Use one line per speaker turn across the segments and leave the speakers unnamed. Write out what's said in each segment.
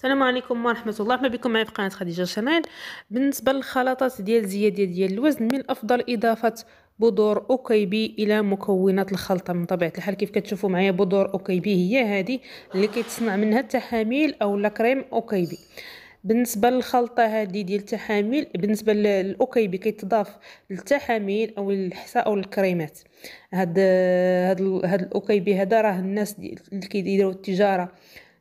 السلام عليكم ورحمه الله مرحبا بكم معي في قناه خديجه شمال بالنسبه للخلطات ديال الزياده ديال الوزن من الافضل اضافه بذور اوكيبي الى مكونات الخلطه من طبيعه الحال كيف كتشوفوا معايا بذور اوكيبي هي هذه اللي كيتصنع منها التحاميل او لا كريم اوكيبي بالنسبه للخلطه هذه ديال التحاميل بالنسبه للاوكيبي كيتضاف للتحاميل او الحساء او الكريمات هاد هاد, هاد الاوكيبي هذا راه الناس اللي كيديروا التجاره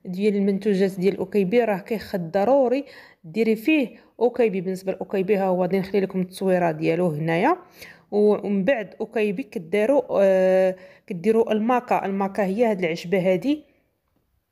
ديال المنتوجات ديال اوكيبي راه كيخد ضروري ديري فيه اوكيبي بالنسبه لاوكيبي ها هو غادي نخلي لكم التصويره ديالو هنايا ومن بعد اوكيبي كديروا آه كديروا الماكا الماكا هي هاد العشبه هادي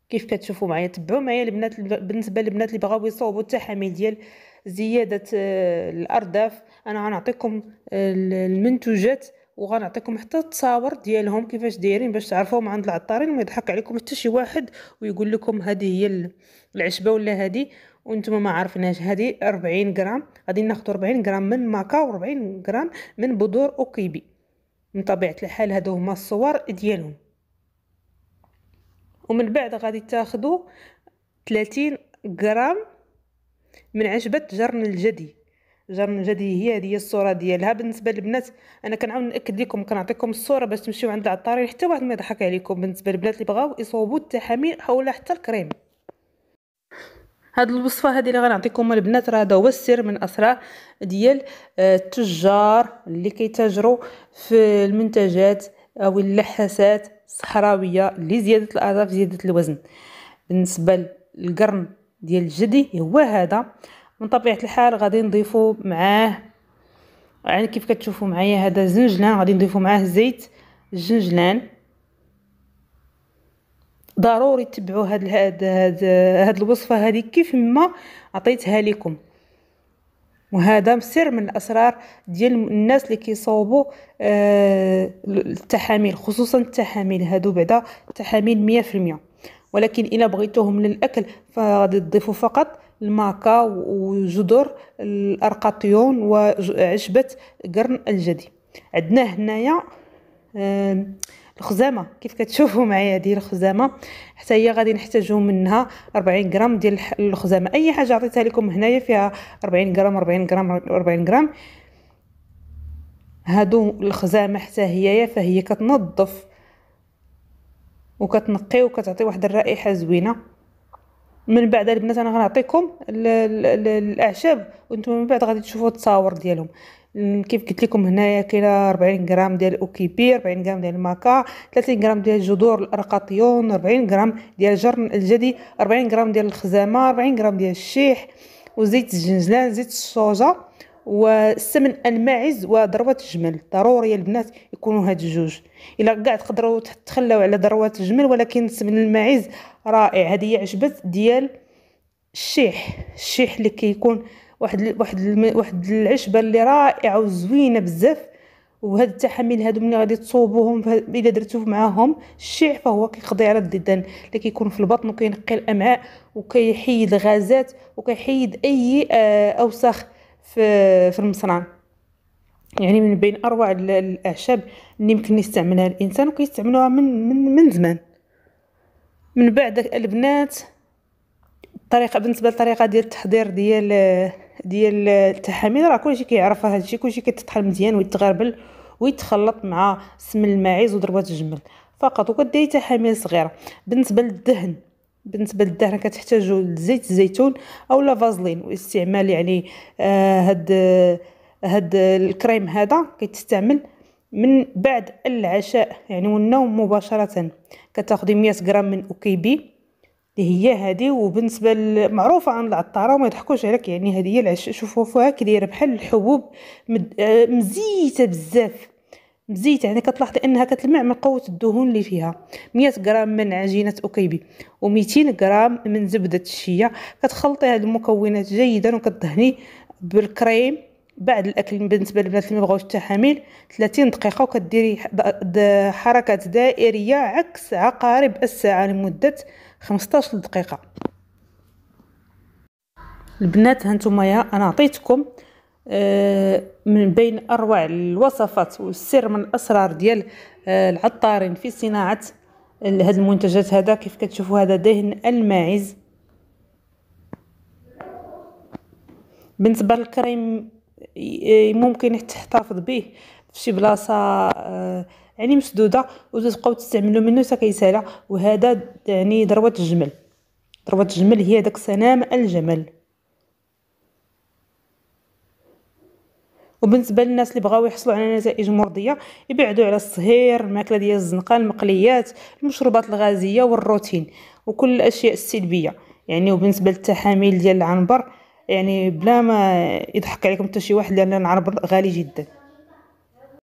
كيف كتشوفوا معايا تبعوا معايا البنات بالنسبه للبنات اللي بغاو يصوبوا التحاميل ديال زياده آه الارداف انا غنعطيكم آه، المنتوجات وغنعطيكم حتى التصاور ديالهم كيفاش دايرين باش تعرفوهم عند العطارين وما يضحك عليكم حتى شي واحد ويقول لكم هذه هي العشبه ولا هذه وانتم ما عارفينهاش هذه 40 غرام غادي ناخذ 40 غرام من ماكا و40 غرام من بذور اوكيبي من طبيعه الحال هادو هما الصور ديالهم ومن بعد غادي تاخذوا 30 غرام من عشبه جرن الجدي جرن جدي هي هذه هي الصوره ديالها بالنسبه للبنات انا كنعاود ناكد لكم كنعطيكم الصوره باش تمشيو عند العطار حتى واحد ما يضحك عليكم بالنسبه للبنات اللي بغاو يصوبوا التحاميل حول حتى الكريم هاد الوصفه هذه اللي غنعطيكم البنات راه هذا هو السر من اسرار ديال آه، التجار اللي كيتاجروا في المنتجات او اللحاسات الصحراويه لزياده زياده في زياده الوزن بالنسبه للقرن ديال الجدي هو هذا من طبيعه الحال غادي نضيفو معاه يعني كيف كتشوفوا معايا هذا زنجلان غادي نضيفو معاه زيت الجنجلان ضروري تبعوا هاد هاد هاد, هاد الوصفه هذه كيف ما عطيتها لكم وهذا سر من الاسرار ديال الناس اللي كيصاوبوا آه التحاميل خصوصا التحاميل هادو بعدا التحاميل 100% ولكن الا بغيتوهم للاكل فغادي تضيفوا فقط الماكا وجذر الارقاطيون وعشبه قرن الجدي عندنا هنايا الخزامه كيف كتشوفوا معايا هذه الخزامه حتى هي غادي نحتاجو منها 40 غرام ديال الخزامه اي حاجه عطيتها لكم هنايا فيها 40 غرام 40 غرام 40 غرام هادو الخزامه حتى هي فهي كتنظف وكتنقي وكتعطي واحد الرائحه زوينه من بعد البنات انا غنعطيكم الاعشاب وانتم من بعد غادي تشوفوا التصاور ديالهم كيف قلت لكم هنايا كاينه 40 غرام ديال اوكيبي 40 غرام ديال الماكا 30 غرام ديال جذور الارقاطيون 40 غرام ديال جرن الجدي 40 غرام ديال الخزامه 40 غرام ديال الشيح وزيت الزنجلان زيت الصوجه وسمن الماعز وذروة الجمل ضروري البنات يكونوا هاد الجوج الا كاع تقدروا تخلاو على ذروة الجمل ولكن سمن الماعز رائع هذه عجبت ديال الشيح الشيح اللي كيكون واحد واحد واحد العشبه اللي رائعه وزوينه بزاف وهاد التحاميل هادو ملي غادي تصوبوهم الا درتو معاهم الشيح فهو كيقضي على الديدان اللي كيكون في البطن وكينقي الامعاء وكيحيد الغازات وكيحيد اي آه، اوساخ في في المصنع يعني من بين اروع الاعشاب اللي يمكن يستعملها الانسان وكيستعملوها من من من زمان من بعد البنات الطريقه بالنسبه للطريقه ديال التحضير ديال ديال التحاميل راه كلشي هذا هادشي كلشي كيتطحن مزيان ويتغربل ويتخلط مع سمن الماعز وضربات الجمل فقط وكدير تحاميل صغيره بالنسبه للدهن بالنسبه للدهن كتحتاجوا لزيت الزيتون لا فازلين واستعمال يعني آه، هاد هاد الكريم هذا كيتستعمل من بعد العشاء يعني والنوم مباشره كتاخذي 100 غرام من اوكيبي اللي هي هذه وبالنسبه معروفه عند العطاره وما يضحكوش عليك يعني هذه هي العشاء شوفوا فيها كدايره بحال الحبوب آه، مزيته بزاف مزيت يعني كتلاحظي انها كتلمع من قوه الدهون اللي فيها 100 غرام من عجينه اوكيبي و200 غرام من زبده الشيا كتخلطي هاد المكونات جيدا وكتدهني بالكريم بعد الاكل بالنسبه للبنات اللي ما بغاوش التحامل 30 دقيقه وكديري حركات دائريه عكس عقارب الساعه لمده 15 دقيقه البنات هانتوما يا انا عطيتكم آه، من بين أروع الوصفات والسر من الأسرار ديال آه، العطارين في صناعة هاد المنتجات هذا كيف كتشوفوا هذا دهن الماعز بالنسبة للكريم ممكن تحتفظ به في شي بلاصة آه، يعني مسدودة وتبقاو تستعملوا منه حتى كيسالى وهذا يعني ذروة الجمل ذروة الجمل هي داك سنام الجمل وبالنسبه للناس اللي بغاو يحصلوا على نتائج مرضيه يبعدوا على الصهير الماكله ديال الزنقه المقليات المشروبات الغازيه والروتين وكل الاشياء السلبيه يعني وبالنسبه للتحاميل ديال العنبر يعني بلا ما يضحك عليكم حتى شي واحد لان العنبر غالي جدا